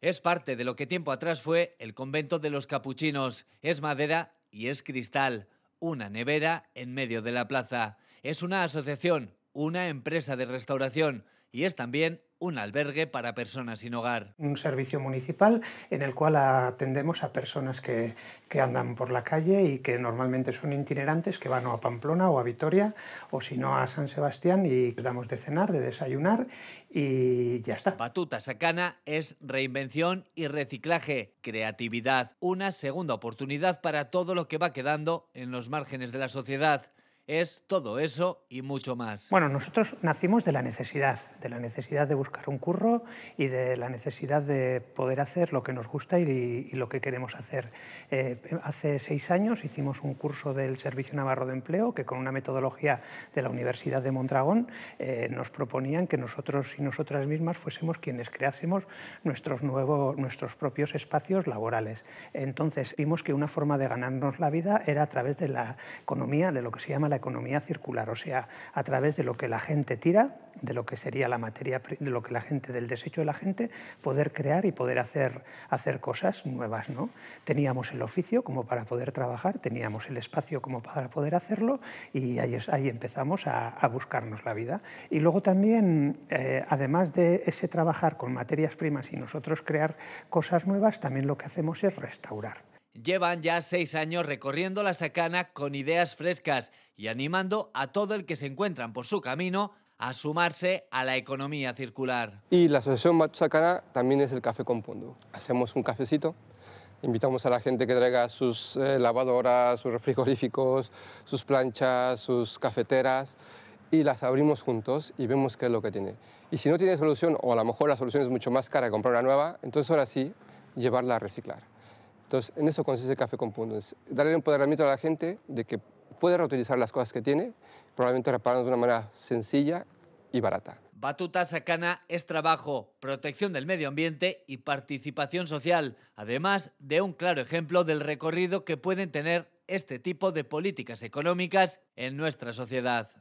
Es parte de lo que tiempo atrás fue el convento de los capuchinos. Es madera y es cristal. Una nevera en medio de la plaza. Es una asociación, una empresa de restauración y es también un albergue para personas sin hogar. Un servicio municipal en el cual atendemos a personas que, andan por la calle y que normalmente son itinerantes, que van a Pamplona o a Vitoria o si no a San Sebastián y damos de cenar, de desayunar y ya está. Batuta Sacana es reinvención y reciclaje, creatividad, una segunda oportunidad para todo lo que va quedando en los márgenes de la sociedad es todo eso y mucho más. Bueno, nosotros nacimos de la necesidad, de la necesidad de buscar un curro y de la necesidad de poder hacer lo que nos gusta y, lo que queremos hacer. Eh, hace seis años hicimos un curso del Servicio Navarro de Empleo que con una metodología de la Universidad de Mondragón eh, nos proponían que nosotros y nosotras mismas fuésemos quienes creásemos nuestros, nuevos, nuestros propios espacios laborales. Entonces vimos que una forma de ganarnos la vida era a través de la economía, de lo que se llama la economía circular, o sea, a través de lo que la gente tira, de lo que sería la materia, de lo que la gente, del desecho de la gente, poder crear y poder hacer, hacer cosas nuevas. ¿no? Teníamos el oficio como para poder trabajar, teníamos el espacio como para poder hacerlo y ahí, empezamos a, buscarnos la vida. Y luego también, eh, además de ese trabajar con materias primas y nosotros crear cosas nuevas, también lo que hacemos es restaurar. Llevan ya seis años recorriendo la sacana con ideas frescas y animando a todo el que se encuentran por su camino a sumarse a la economía circular. Y la Asociación Batu también es el café con pundo. Hacemos un cafecito, invitamos a la gente que traiga sus eh, lavadoras, sus frigoríficos, sus planchas, sus cafeteras y las abrimos juntos y vemos qué es lo que tiene. Y si no tiene solución, o a lo mejor la solución es mucho más cara comprar una nueva, entonces ahora sí, llevarla a reciclar. Entonces, en eso consiste Café con Puntos, darle empoderamiento a la gente de que puede reutilizar las cosas que tiene, probablemente reparando de una manera sencilla y barata. Batuta Sacana es trabajo, protección del medio ambiente y participación social, además de un claro ejemplo del recorrido que pueden tener este tipo de políticas económicas en nuestra sociedad.